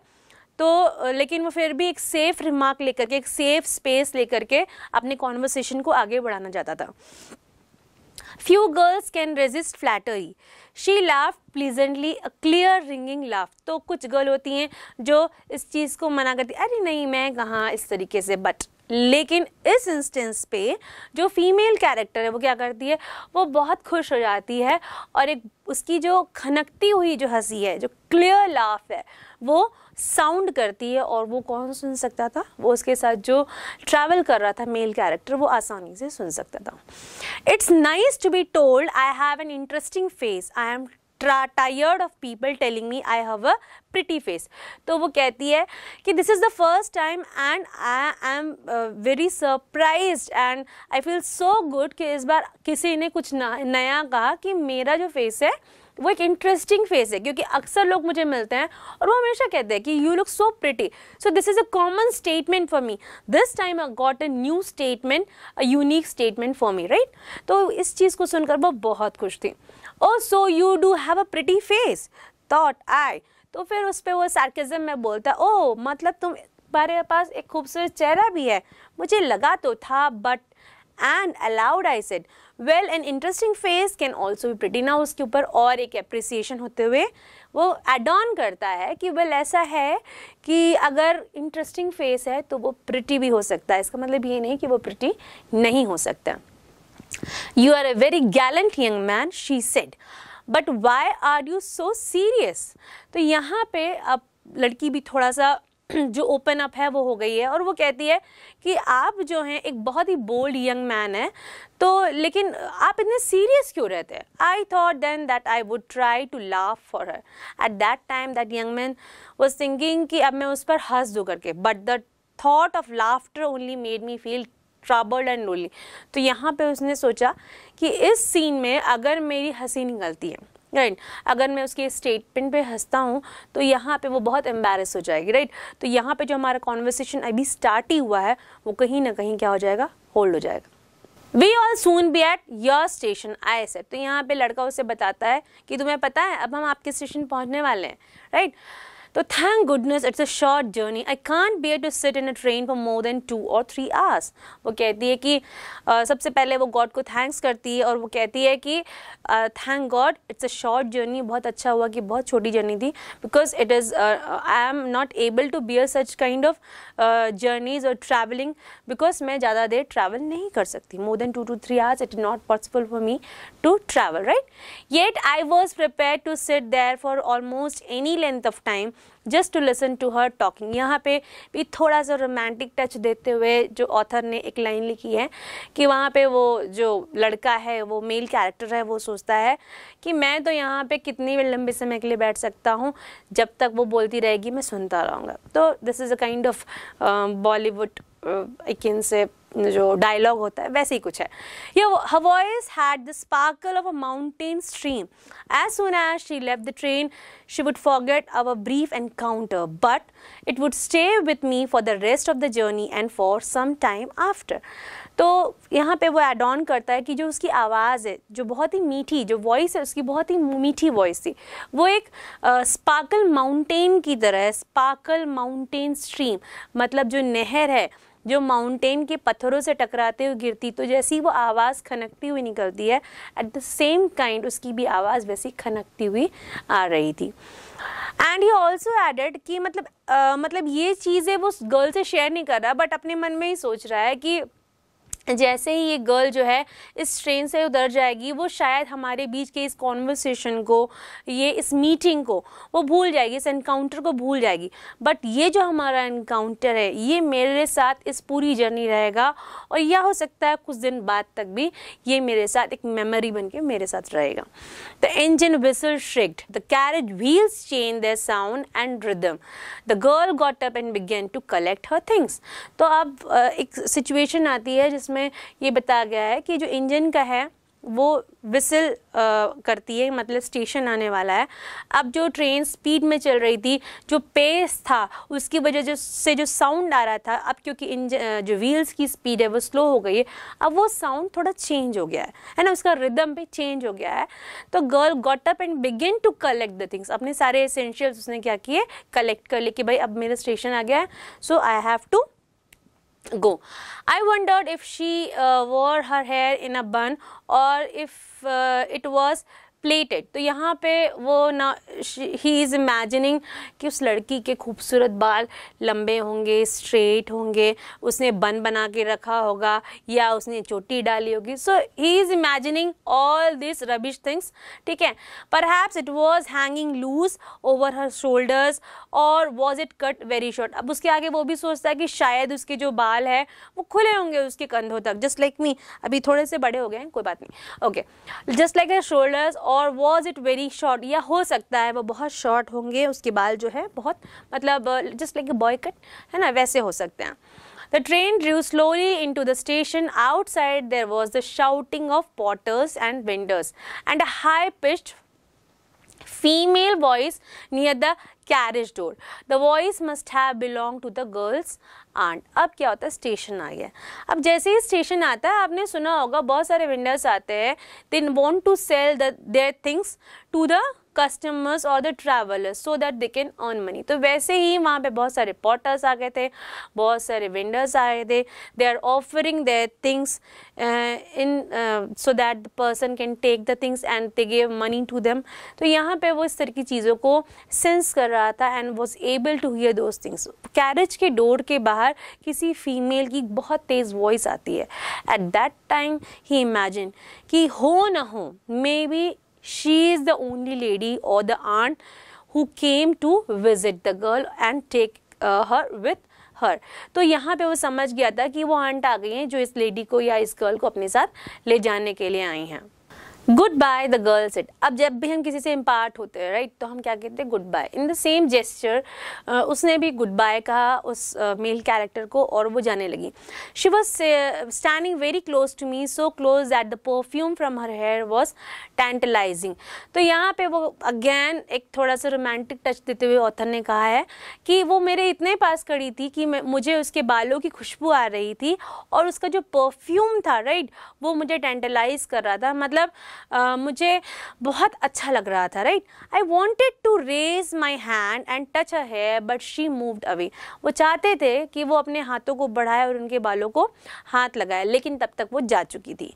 तो uh, लेकिन वो फिर भी एक सेफ़ रिमार्क लेकर के एक सेफ़ स्पेस लेकर के अपने कॉन्वर्सेशन को आगे बढ़ाना चाहता था Few girls can resist flattery. She laughed pleasantly, a clear ringing laugh. तो कुछ गर्ल होती हैं जो इस चीज़ को मना करती अरे नहीं मैं कहाँ इस तरीके से बट लेकिन इस इंस्टेंस पे जो फीमेल कैरेक्टर है वो क्या करती है वो बहुत खुश हो जाती है और एक उसकी जो खनकती हुई जो हंसी है जो क्लियर लाफ है वो साउंड करती है और वो कौन सुन सकता था वो उसके साथ जो ट्रैवल कर रहा था मेल कैरेक्टर वो आसानी से सुन सकता था it's nice to be told I have an interesting face I am tired of people telling me I have a pretty face तो वो कहती है कि this is the first time and I am very surprise and I feel so good कि इस बार किसी ने कुछ नया कहा कि मेरा जो फेस है वो एक इंटरेस्टिंग फेस है क्योंकि अक्सर लोग मुझे मिलते हैं और वो हमेशा कहते हैं कि you look so pretty so this is a common statement for me this time I got a new statement a unique statement for me right तो इस चीज़ को सुनकर वो बहुत खुश थी oh so you do have a pretty face thought I तो फिर उस पर वो सार्केजम में बोलता ओ oh, मतलब तुम तुम्हारे पास एक खूबसूरत चेहरा भी है मुझे लगा तो था but and aloud I said well and interesting face can also भी प्रिटी ना उसके ऊपर और एक अप्रिसिएशन होते हुए वो एड ऑन करता है कि वेल ऐसा है कि अगर इंटरेस्टिंग फेस है तो वो प्रिटी भी हो सकता है इसका मतलब ये नहीं कि वो प्रिटी नहीं हो सकता you are a very gallant young man she said but why are you so serious तो यहाँ पे अब लड़की भी थोड़ा सा जो ओपन अप है वो हो गई है और वो कहती है कि आप जो हैं एक बहुत ही बोल्ड यंग मैन है तो लेकिन आप इतने सीरियस क्यों रहते हैं I thought then that I would try to laugh for her at that time that young man was thinking कि अब मैं उस पर हंस दूँ करके but the thought of laughter only made me feel troubled and लोली तो यहाँ पे उसने सोचा कि इस सीन में अगर मेरी हंसी निकलती है राइट अगर मैं उसके स्टेटमेंट पे हंसता हूँ तो यहाँ पे वो बहुत एम्बेरस हो जाएगी राइट तो यहाँ पे जो हमारा कॉन्वर्सेशन अभी स्टार्ट ही हुआ है वो कहीं ना कहीं क्या हो जाएगा होल्ड हो जाएगा we all soon be at your station I said तो यहाँ पे लड़का उसे बताता है कि तुम्हें पता है अब हम आपके स्टेशन पहुँचने वाले हैं राइट right? तो thank goodness it's a short journey I can bear to sit in a train for more than two और थ्री आवर्स वो कहती है कि uh, सबसे पहले वो गॉड को थैंक्स करती है और वो कहती है कि thank god it's a short journey बहुत अच्छा हुआ कि बहुत छोटी जर्नी थी because it is I am not able to bear such kind of journeys और ट्रैवलिंग बिकॉज मैं ज़्यादा देर ट्रैवल नहीं कर सकती more than two two three hours it is not possible for me to travel, right? Yet I was prepared to sit there for almost any length of time just to listen to her talking. यहाँ पे भी थोड़ा सा रोमांटिक टच देते हुए जो ऑथर ने एक लाइन लिखी है कि वहाँ पे वो जो लड़का है वो मेल कैरेक्टर है वो सोचता है कि मैं तो यहाँ पे कितनी लंबे समय के लिए बैठ सकता हूँ जब तक वो बोलती रहेगी मैं सुनता रहूँगा तो this is a kind of Bollywood I can say जो डायलॉग होता है वैसे ही कुछ है ये voice had the sparkle of a mountain stream as soon as she लेव the train she would forget our brief encounter but it would stay with me for the rest of the journey and for some time after तो यहाँ पे वो एड ऑन करता है कि जो उसकी आवाज़ है जो बहुत ही मीठी जो वॉइस है उसकी बहुत ही मीठी वॉइस थी वो एक स्पार्कल माउंटेन की तरह है स्पार्कल माउंटेन स्ट्रीम मतलब जो नहर है जो माउंटेन के पत्थरों से टकराते हुए गिरती तो जैसी वो आवाज़ खनकती हुई निकलती है एट द सेम काइंड उसकी भी आवाज़ वैसी खनकती हुई आ रही थी एंड ही ऑल्सो एडेड कि मतलब आ, मतलब ये चीज़ें वो गर्ल से शेयर नहीं कर रहा बट अपने मन में ही सोच रहा है कि जैसे ही ये गर्ल जो है इस ट्रेन से उतर जाएगी वो शायद हमारे बीच के इस कॉन्वर्सेशन को ये इस मीटिंग को वो भूल जाएगी इस एनकाउंटर को भूल जाएगी बट ये जो हमारा एनकाउंटर है ये मेरे साथ इस पूरी जर्नी रहेगा और यह हो सकता है कुछ दिन बाद तक भी ये मेरे साथ एक मेमोरी बन के मेरे साथ रहेगा the engine whistle shrieked the carriage wheels changed the sound and rhythm the girl got up and began to collect her things तो अब एक सिचुएशन आती है जिसमें उसमें ये बताया गया है कि जो इंजन का है वो विसल करती है मतलब स्टेशन आने वाला है अब जो ट्रेन स्पीड में चल रही थी जो पेस था उसकी वजह जो से जो साउंड आ रहा था अब क्योंकि इंज जो व्हील्स की स्पीड है वो स्लो हो गई है अब वो साउंड थोड़ा चेंज हो गया है है ना उसका रिदम भी चेंज हो गया है तो girl got up and begin to collect the things अपने सारे एसेंशियल्स उसने क्या किए कलेक्ट कर लिए कि भाई अब मेरा स्टेशन आ गया है so I have to go. I wondered if she uh, wore her hair in a bun or if uh, it was plaited तो यहाँ पे वो ना ही इज़ इमेजिनिंग कि उस लड़की के खूबसूरत बाल लंबे होंगे स्ट्रेट होंगे उसने बन बना के रखा होगा या उसने चोटी डाली होगी so he is imagining all this rubbish things ठीक है पर perhaps it was hanging loose over her shoulders और was it cut very short अब उसके आगे वो भी सोचता है कि शायद उसके जो बाल है वो खुले होंगे उसके कंधों तक जस्ट लाइक मी अभी थोड़े से बड़े हो गए हैं कोई बात नहीं okay just like her shoulders और और वॉज इट वेरी शॉर्ट या हो सकता है वो बहुत शॉर्ट होंगे उसके बाल जो है बहुत मतलब जस्ट लाइक बॉय कट है ना वैसे हो सकते हैं the train drew slowly into the station outside there was the shouting of porters and vendors and a high pitched female voice near the carriage door. The voice must have belonged to the girl's aunt. अब क्या होता है स्टेशन आ गया अब जैसे ही स्टेशन आता है आपने सुना होगा बहुत सारे विंडर्स आते हैं they want to sell their things to the customers और the travellers so that they can earn money तो वैसे ही वहाँ पे बहुत सारे रिपोर्टर्स आ गए थे बहुत सारे वेंडर्स आए थे they are offering their things in so that the person can take the things and they give money to them तो यहाँ पे वो इस तरह की चीज़ों को सेंस कर रहा था and was able to hear those things carriage के डोर के बाहर किसी फीमेल की बहुत तेज़ वॉइस आती है एट दैट टाइम ही इमेजिन कि हो ना हो maybe she is the only lady or the aunt who came to visit the girl and take uh, her with her तो यहाँ पे वो समझ गया था कि वो आंट आ गई हैं जो इस लेडी को या इस गर्ल को अपने साथ ले जाने के लिए आई हैं goodbye the girl said अब जब भी हम किसी से इम्पार्ट होते हैं राइट तो हम क्या कहते हैं goodbye in the same gesture उसने भी गुड बाय कहा उस मेल uh, कैरेक्टर को और वो जाने लगी she was standing very close to me so close that the perfume from her hair was tantalising तो यहाँ पे वो अगेन एक थोड़ा सा रोमांटिक टच देते हुए ऑथर ने कहा है कि वो मेरे इतने पास खड़ी थी कि मुझे उसके बालों की खुशबू आ रही थी और उसका जो परफ्यूम था राइट वो मुझे टेंटलाइज कर रहा था मतलब मुझे बहुत अच्छा लग रहा था right I wanted to raise my hand and touch a hair but she moved away वो चाहते थे कि वो अपने हाथों को बढ़ाए और उनके बालों को हाथ लगाए लेकिन तब तक वो जा चुकी थी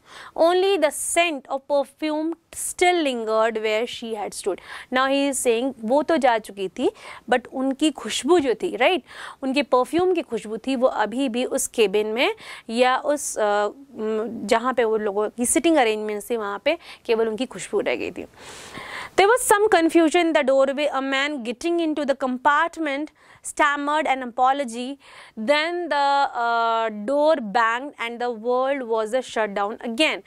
only the scent of perfume still lingered where she had stood now he is saying वो तो जा चुकी थी बट उनकी खुशबू जो थी राइट right? उनके परफ्यूम की खुशबू थी वो अभी भी उस केबिन में या उस जहाँ पे वो लोगों की सिटिंग अरेंजमेंट थी वहाँ पे केवल उनकी खुशबू रह गई थी there was some confusion the doorway a man getting into the compartment stammered and apology then the door bang and the world was a shut down again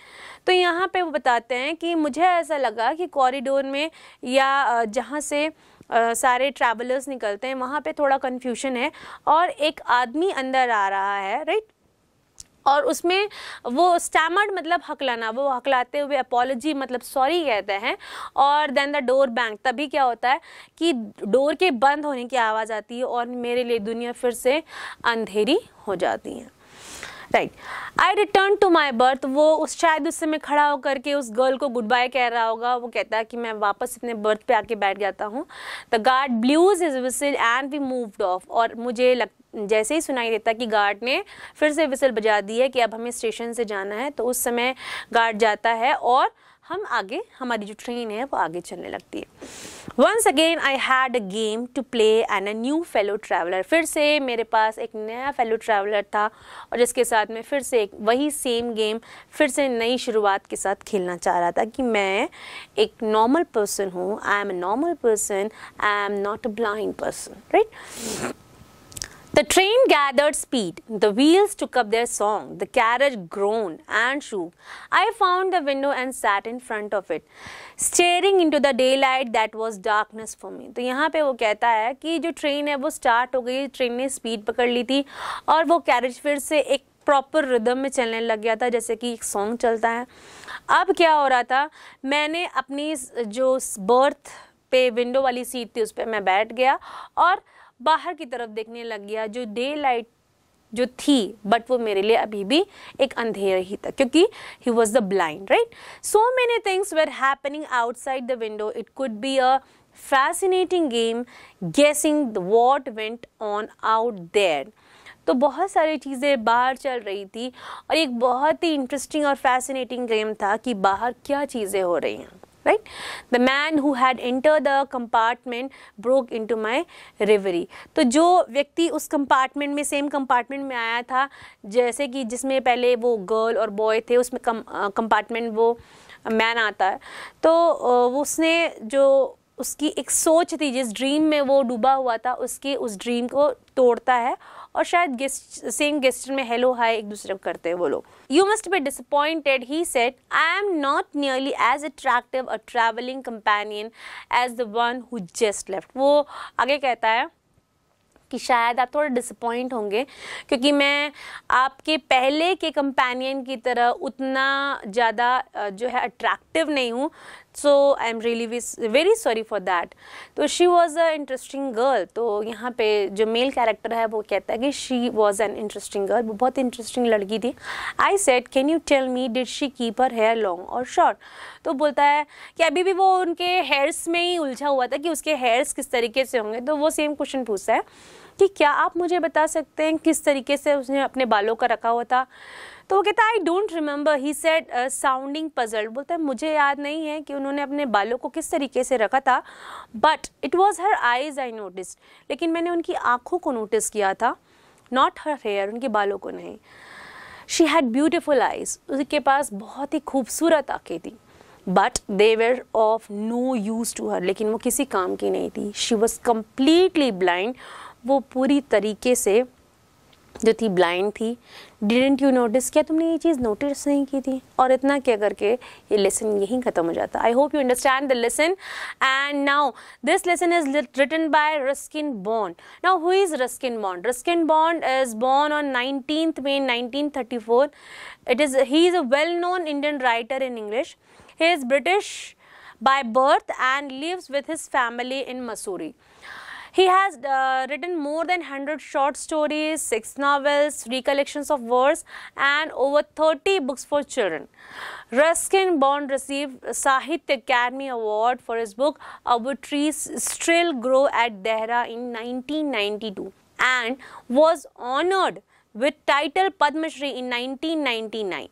तो यहाँ पे वो बताते हैं कि मुझे ऐसा लगा कि कॉरिडोर में या uh, जहाँ से Uh, सारे ट्रैवलर्स निकलते हैं वहाँ पे थोड़ा कन्फ्यूशन है और एक आदमी अंदर आ रहा है राइट और उसमें वो स्टैमर्ड मतलब हकलाना वो हकलाते हुए अपोलॉजी मतलब सॉरी कहते हैं और देन द डोर बैंक तभी क्या होता है कि डोर के बंद होने की आवाज़ आती है और मेरे लिए दुनिया फिर से अंधेरी हो जाती है right I return to my berth वो उस शायद उस समय खड़ा होकर के उस गर्ल को गुड बाय कह रहा होगा वो कहता है कि मैं वापस अपने बर्थ पे आके बैठ जाता हूँ the guard blew his whistle and we moved off और मुझे लग जैसे ही सुनाई देता कि गार्ड ने फिर से विसल बजा दी है कि अब हमें स्टेशन से जाना है तो उस समय गार्ड जाता है और हम आगे हमारी जो ट्रेन है वो आगे चलने लगती है once again I had a game to play and a new fellow traveller फिर से मेरे पास एक नया फेलो ट्रैवलर था और जिसके साथ मैं फिर से एक वही सेम गेम फिर से नई शुरुआत के साथ खेलना चाह रहा था कि मैं एक नॉर्मल पर्सन हूँ I am a normal person I am not a blind person right The train gathered speed. The wheels took up their song. The carriage groaned and shook. I found the window and sat in front of it, staring into the daylight that was darkness for me. तो यहाँ पे वो कहता है कि जो ट्रेन है वो स्टार्ट हो गई ट्रेन ने स्पीड पकड़ ली थी और वो कैरेज फिर से एक प्रॉपर रिदम में चलने लग गया था जैसे कि एक सॉन्ग चलता है अब क्या हो रहा था मैंने अपनी जो बर्थ पे विंडो वाली सीट थी उस पर मैं बैठ गया और बाहर की तरफ देखने लग गया जो डे लाइट जो थी बट वो मेरे लिए अभी भी एक अंधेर ही था क्योंकि he was the blind right so many things were happening outside the window it could be a fascinating game guessing the what went on out there तो बहुत सारी चीज़ें बाहर चल रही थी और एक बहुत ही इंटरेस्टिंग और फैसिनेटिंग गेम था कि बाहर क्या चीज़ें हो रही हैं right the man who had entered the compartment broke into माई रिवरी तो जो व्यक्ति उस कंपार्टमेंट में सेम कंपार्टमेंट में आया था जैसे कि जिसमें पहले वो गर्ल और बॉय थे उसमें कम कंपार्टमेंट वो मैन आता है तो उसने जो उसकी एक सोच थी जिस ड्रीम में वो डूबा हुआ था उसकी उस ड्रीम को तोड़ता है और शायद सेम गेस्टर में हेलो हाय एक दूसरे को करते हैं वो लोग you must be disappointed he said I am not nearly as attractive a travelling companion as the one who just left वो आगे कहता है कि शायद आप थोड़ा डिसअपॉइंट होंगे क्योंकि मैं आपके पहले के कंपेनियन की तरह उतना ज़्यादा जो है अट्रैक्टिव नहीं हूँ so I am really very sorry for that तो she was a interesting girl तो यहाँ पे जो मेल कैरेक्टर है वो कहता है कि she was an interesting girl वो बहुत इंटरेस्टिंग लड़की थी I said can you tell me did she keep her hair long और शॉर्ट तो बोलता है कि अभी भी वो उनके हेयर्स में ही उलझा हुआ था कि उसके हेयर्स किस तरीके से होंगे तो वो सेम क्वेश्चन पूछता है कि क्या आप मुझे बता सकते हैं किस तरीके से उसने अपने बालों का रखा हुआ था तो वो कहता है I don't remember he said sounding puzzled बोलता है मुझे याद नहीं है कि उन्होंने अपने बालों को किस तरीके से रखा था but it was her eyes I notice लेकिन मैंने उनकी आँखों को नोटिस किया था नॉट हर हेयर उनके बालों को नहीं शी हैड ब्यूटिफुल आइज उसके पास बहुत ही खूबसूरत आँखें थी but they were of no use to her लेकिन वो किसी काम की नहीं थी शी वॉज कम्प्लीटली ब्लाइंड वो पूरी तरीके से जो थी ब्लाइंड थी डिडेंट यू नोटिस क्या तुमने ये चीज़ नोटिस नहीं की थी और इतना क्या करके ये लेसन यहीं ख़त्म हो जाता I hope you understand the lesson and now this lesson is written by Ruskin Bond now who is Ruskin Bond Ruskin Bond is born on nineteen May nineteen thirty four it is he is a well known Indian writer in English he is British by birth and lives with his family in Mussoorie He has uh, written more than 100 short stories, 6 novels, recollections of verse and over 30 books for children. Ruskin Bond received Sahitya Academy Award for his book Our Trees Still Grow at Dehra in 1992 and was honored with title Padma Shri in 1999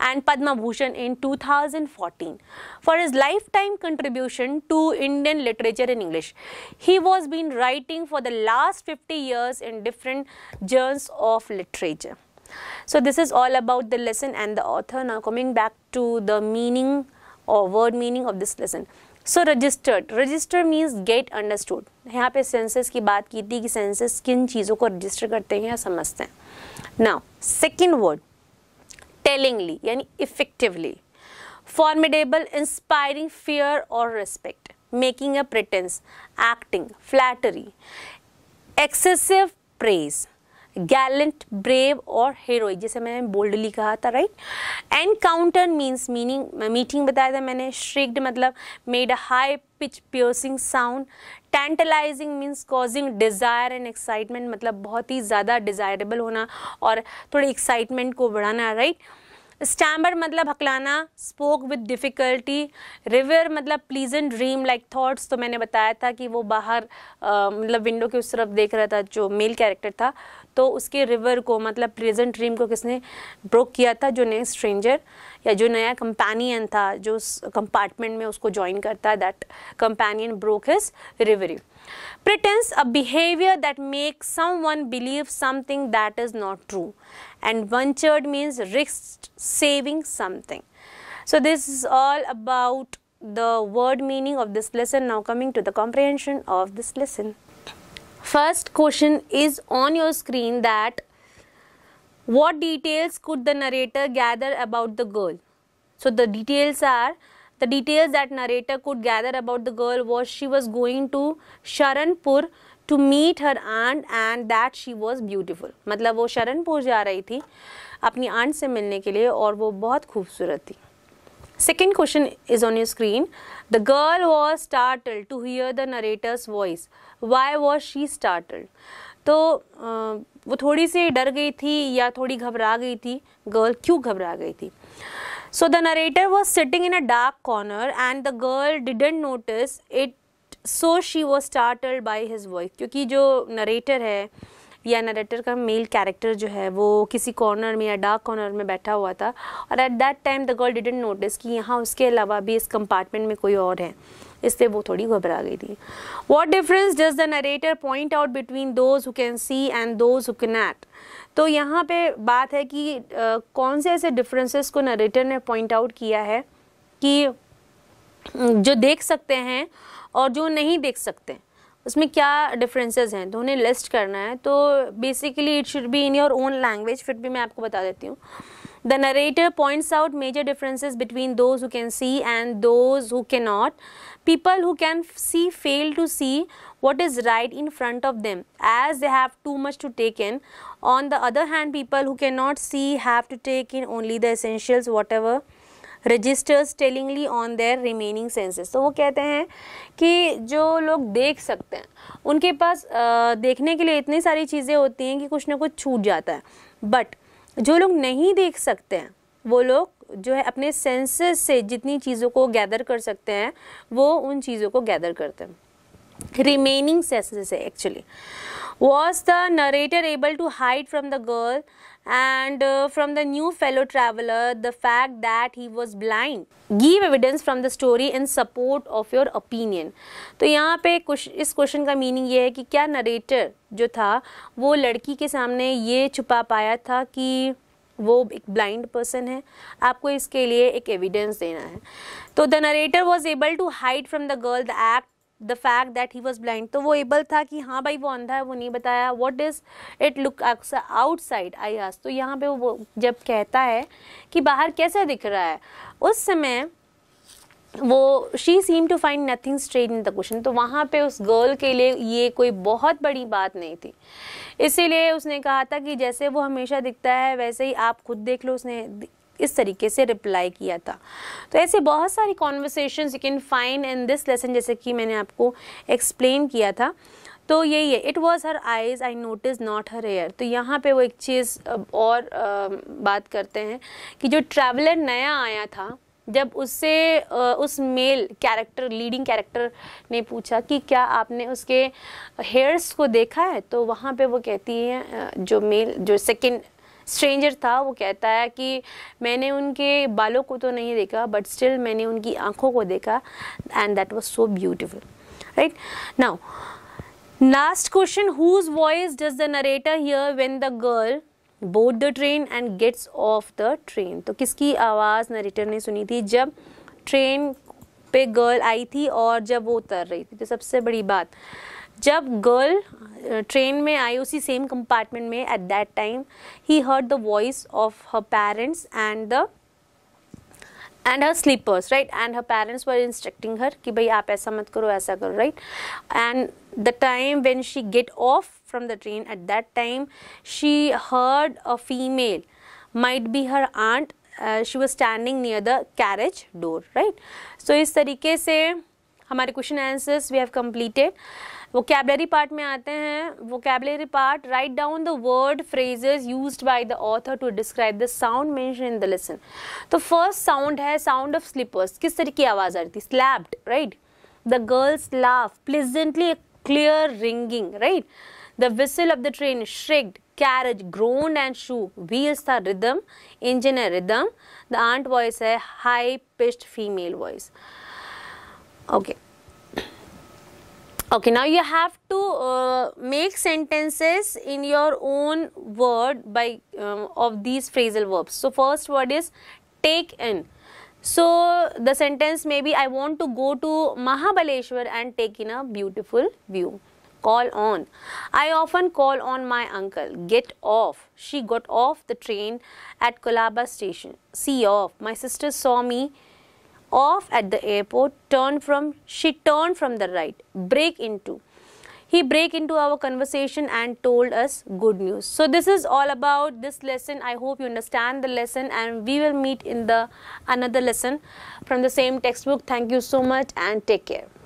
and Padma Bhushan in 2014 for his lifetime contribution to Indian literature in English. He was been writing for the last 50 years in different genres of literature. So this is all about the lesson and the author. Now coming back to the meaning or word meaning of this lesson. So registered, register means get understood. यहाँ पे senses की बात की थी कि senses किन चीज़ों को register करते हैं या समझते हैं नाउ सेकंड टेलिंगली यानी इफेक्टिवली फॉर्मिडेबल इंस्पायरिंग फियर और respect making a pretence acting flattery excessive praise gallant brave और हीरोइक जैसे मैंने बोल्डली कहा था right encounter means meaning meeting बताया था मैंने श्रिक्ड मतलब made a high pitch piercing sound tantalising means causing desire and excitement मतलब बहुत ही ज़्यादा डिज़ायरेबल होना और थोड़ी एक्साइटमेंट को बढ़ाना राइट right? स्टैम्बर मतलब हकलाना स्पोक विद डिफ़िकल्टी रिवर मतलब प्लीजेंट ड्रीम लाइक थॉट्स तो मैंने बताया था कि वो बाहर मतलब विंडो के उस तरफ देख रहा था जो मेल कैरेक्टर था तो उसके रिवर को मतलब प्लीजेंट ड्रीम को किसने ब्रोक किया था जो नए स्ट्रेंजर या जो नया कंपेनियन था जो उस कंपार्टमेंट में उसको ज्वाइन करता that companion broke his reverie you Pretense, a behavior that makes someone believe something that is not true. And ventured means risk saving something. So this is all about the word meaning of this lesson. Now coming to the comprehension of this lesson. First question is on your screen that what details could the narrator gather about the girl? So the details are The details that narrator could gather about the girl was she was going to Sharanpur to meet her aunt and that she was beautiful. matlab wo sharanpur ja rahi thi apni aunt se milne ke liye aur wo bahut khoobsurat thi Second question is on your screen. The girl was startled to hear the narrator's voice. Why was she startled? to uh, वो थोड़ी सी डर गई थी या थोड़ी घबरा गई थी गर्ल क्यों घबरा गई थी So the narrator was sitting in a dark corner and the girl didn't notice it so she was startled by his voice kyunki jo narrator hai या नरेटर का मेल कैरेक्टर जो है वो किसी कॉर्नर में या डार्क कॉर्नर में बैठा हुआ था और at that time the girl didn't notice कि यहाँ उसके अलावा भी इस कंपार्टमेंट में कोई और है इससे वो थोड़ी घबरा गई थी what difference does the narrator point out between those who can see and those who cannot तो यहाँ पे बात है कि आ, कौन से ऐसे डिफरेंसेस को नरेटर ने पॉइंट आउट किया है कि जो देख सकते हैं और जो नहीं देख सकते उसमें क्या डिफरेंसेस हैं तो उन्हें लिस्ट करना है तो basically it should be in your own language फिर भी मैं आपको बता देती हूँ the narrator points out major differences between those who can see and those who can not people who can see fail to see what is right in front of them as they have too much to take in on the other hand people who cannot see have to take in only the essentials whatever registers tellingly on their remaining senses तो वो कहते हैं कि जो लोग देख सकते हैं उनके पास आ, देखने के लिए इतनी सारी चीज़ें होती हैं कि कुछ ना कुछ छूट जाता है बट जो लोग नहीं देख सकते हैं वो लोग जो है अपने सेंसेस से जितनी चीज़ों को गैदर कर सकते हैं वो उन चीज़ों को गैदर करते हैं रिमेनिंग सेंसेस है actually was the narrator able to hide from the girl and from the new fellow traveller the fact that he was blind give evidence from the story in support of your opinion तो यहाँ पे इस क्वेश्चन का मीनिंग ये है कि क्या नरेटर जो था वो लड़की के सामने ये छुपा पाया था कि वो एक ब्लाइंड पर्सन है आपको इसके लिए एक एविडेंस देना है तो the narrator was able to hide from the girl the act the fact that he was blind तो वो एबल था कि हाँ भाई वो अंधा है वो नहीं बताया what is it look outside I ask तो यहाँ पे वो जब कहता है कि बाहर कैसा दिख रहा है उस समय वो she seem to find nothing straight in the question तो वहाँ पे उस गर्ल के लिए ये कोई बहुत बड़ी बात नहीं थी इसीलिए उसने कहा था कि जैसे वो हमेशा दिखता है वैसे ही आप खुद देख लो उसने इस तरीके से रिप्लाई किया था तो ऐसे बहुत सारी conversation you can find in this lesson जैसे कि मैंने आपको एक्सप्लेन किया था तो यही है it was her eyes I notice not her hair तो यहाँ पे वो एक चीज़ और बात करते हैं कि जो ट्रैवलर नया आया था जब उससे उस मेल कैरेक्टर लीडिंग कैरेक्टर ने पूछा कि क्या आपने उसके हेयर्स को देखा है तो वहाँ पे वो कहती है जो मेल जो सेकंड स्ट्रेंजर था वो कहता है कि मैंने उनके बालों को तो नहीं देखा बट स्टिल मैंने उनकी आँखों को देखा and that was so beautiful right now last question whose voice does the narrator hear when the girl board the train and gets off the train तो किसकी आवाज़ नरेटर ने सुनी थी जब ट्रेन पे गर्ल आई थी और जब वो उतर रही थी तो सबसे बड़ी बात जब गर्ल ट्रेन में आई उसी सेम कंपार्टमेंट में at that time he heard the voice of her parents and the and her slippers right and her parents were instructing her कि भाई आप ऐसा मत करो ऐसा करो right and the time when she get off from the train at that time she heard a female might be her aunt she was standing near the carriage door right so इस तरीके से हमारे question answers we have completed vocabulary part में आते हैं vocabulary part write down the word phrases used by the author to describe the sound mention in the lesson तो फर्स्ट साउंड है साउंड ऑफ स्लीपर्स किस तरह की आवाज़ आ रही थी slapped right the girls laugh pleasantly clear ringing right the whistle of the train shrieked carriage groaned and shook wheels the rhythm engine a rhythm the aunt voice a high pitched female voice okay okay now you have to uh, make sentences in your own word by um, of these phrasal verbs so first word is take in so the sentence may be i want to go to mahabaleshwar and take in a beautiful view call on i often call on my uncle get off she got off the train at kolaba station see off my sister saw me off at the airport, turn from, she turned from the right, break into. He break into our conversation and told us good news. So this is all about this lesson. I hope you understand the lesson and we will meet in the another lesson from the same textbook. Thank you so much and take care.